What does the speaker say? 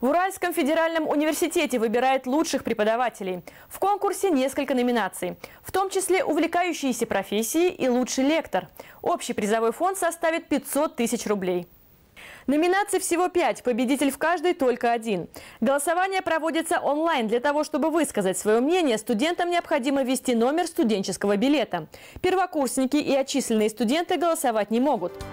В Уральском федеральном университете выбирает лучших преподавателей. В конкурсе несколько номинаций, в том числе увлекающиеся профессии и лучший лектор. Общий призовой фонд составит 500 тысяч рублей. Номинаций всего пять, победитель в каждой только один. Голосование проводится онлайн. Для того, чтобы высказать свое мнение, студентам необходимо ввести номер студенческого билета. Первокурсники и отчисленные студенты голосовать не могут.